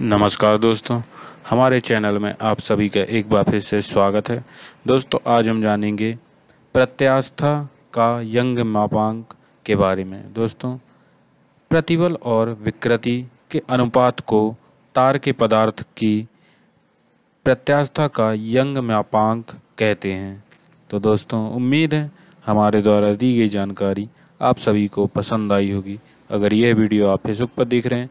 नमस्कार दोस्तों हमारे चैनल में आप सभी का एक बार फिर से स्वागत है दोस्तों आज हम जानेंगे प्रत्यास्था का यंग मापांक के बारे में दोस्तों प्रतिबल और विकृति के अनुपात को तार के पदार्थ की प्रत्यास्था का यंग मापांक कहते हैं तो दोस्तों उम्मीद है हमारे द्वारा दी गई जानकारी आप सभी को पसंद आई होगी अगर यह वीडियो आप फेसबुक पर देख रहे हैं